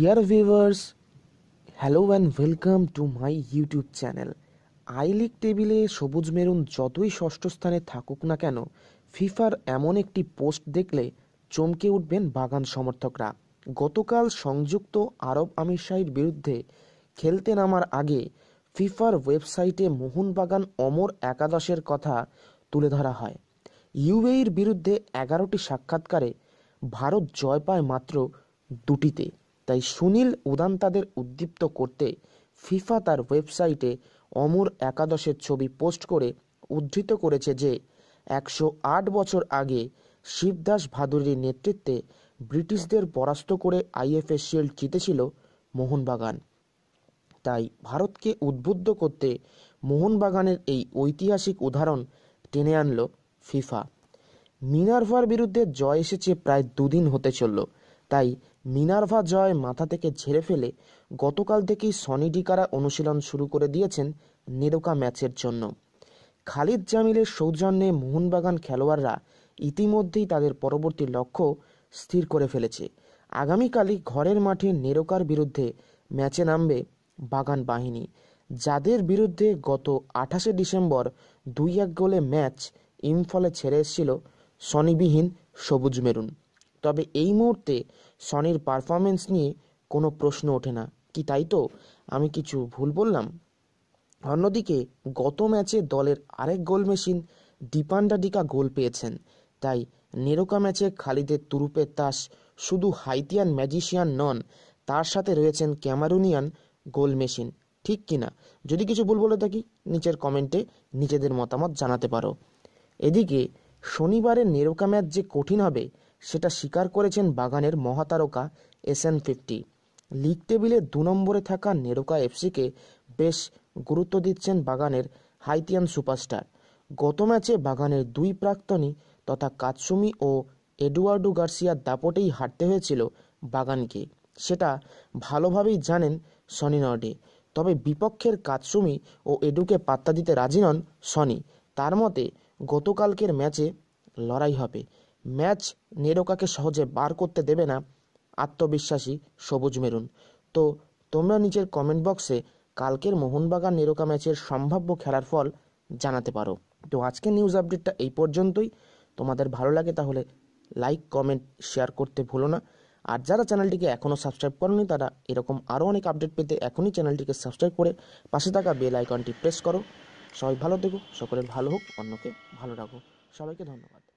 deer viewers hello and welcome to my YouTube channel I League টেবিলে সবুজ maroon যতই ষষ্ঠ স্থানে থাকুক না কেন ফিফার এমন একটি পোস্ট দেখলে চমকে উঠবেন বাগান সমর্থকরা গতকাল সংযুক্ত আরব আমিরশাহির বিরুদ্ধে খেলতে নামার আগে ফিফার ওয়েবসাইটে মোহনবাগান অমর একাদশের কথা তুলে ধরা হয় ইউএইর বিরুদ্ধে এগারোটি সাক্ষাৎকারে ভারত জয় পায় মাত্র দুটিতে তাই সুনীল উদান্তাদের উদ্দীপ্ত করতে ফিফা তার ওয়েবসাইটে অমর একাদশের ছবি পোস্ট করে উদ্ধৃত করেছে যে একশো আট বছর আগে শিবদাস ভাদুরীর নেতৃত্বে ব্রিটিশদের পরাস্ত করে আইএফএ শিল্ড জিতেছিল মোহনবাগান তাই ভারতকে উদ্বুদ্ধ করতে মোহনবাগানের এই ঐতিহাসিক উদাহরণ টেনে আনল ফিফা মিনার্ভার বিরুদ্ধে জয় এসেছে প্রায় দুদিন হতে চলল তাই মিনার্ভা জয় মাথা থেকে ঝেড়ে ফেলে গতকাল থেকেই সনি ডিকারা অনুশীলন শুরু করে দিয়েছেন নিরোকা ম্যাচের জন্য খালিদ জামিলের সৌজন্যে মোহনবাগান খেলোয়াড়রা ইতিমধ্যেই তাদের পরবর্তী লক্ষ্য স্থির করে ফেলেছে আগামীকালই ঘরের মাঠে নেরোকার বিরুদ্ধে ম্যাচে নামবে বাগান বাহিনী যাদের বিরুদ্ধে গত আঠাশে ডিসেম্বর দুই এক গোলে ম্যাচ ইম্ফলে ছেড়ে এসেছিল সনিবিহীন সবুজ মেরুন তবে এই মুহূর্তে সনির পারফরমেন্স নিয়ে কোনো প্রশ্ন ওঠে না কি তাই তো আমি কিছু ভুল বললাম অন্যদিকে গত ম্যাচে দলের আরেক গোল মেশিন দীপান্ডাডিকা গোল পেয়েছেন তাই নেরোকা ম্যাচে খালিদের তুরুপের তাস শুধু হাইতিয়ান ম্যাজিশিয়ান নন তার সাথে রয়েছেন ক্যামারুনিয়ান গোল মেশিন ঠিক কিনা যদি কিছু ভুল বলে থাকি নিচের কমেন্টে নিজেদের মতামত জানাতে পারো এদিকে শনিবারের নেরোকা ম্যাচ যে কঠিন হবে সেটা স্বীকার করেছেন বাগানের মহাতারকা এস এন ফিফটি লিগ টেবিলে দু নম্বরে থাকা নেরোকা এফসিকে বেশ গুরুত্ব দিচ্ছেন বাগানের হাইতিয়ান সুপারস্টার গত ম্যাচে বাগানের দুই প্রাক্তনী তথা কাতসুমি ও এডুয়ার্ডো গার্সিয়ার দাপটেই হারতে হয়েছিল বাগানকে সেটা ভালোভাবেই জানেন সনি নর্ডে তবে বিপক্ষের কাতসুমি ও এডুকে পাত্তা দিতে রাজি নন সনি তার মতে গতকালকের ম্যাচে লড়াই হবে ম্যাচ নেরোকাকে সহজে বার করতে দেবে না আত্মবিশ্বাসী সবুজ মেরুন তো তোমরা নিচের কমেন্ট বক্সে কালকের মোহনবাগান নেরোকা ম্যাচের সম্ভাব্য খেলার ফল জানাতে পারো তো আজকে নিউজ আপডেটটা এই পর্যন্তই তোমাদের ভালো লাগে তাহলে লাইক কমেন্ট শেয়ার করতে ভুলো না আর যারা চ্যানেলটিকে এখনও সাবস্ক্রাইব করেনি তারা এরকম আরও অনেক আপডেট পেতে এখনই চ্যানেলটিকে সাবস্ক্রাইব করে পাশে থাকা বেল আইকনটি প্রেস করো সবাই ভালো থেকো সকলের ভালো হোক অন্যকে ভালো রাখো সবাইকে ধন্যবাদ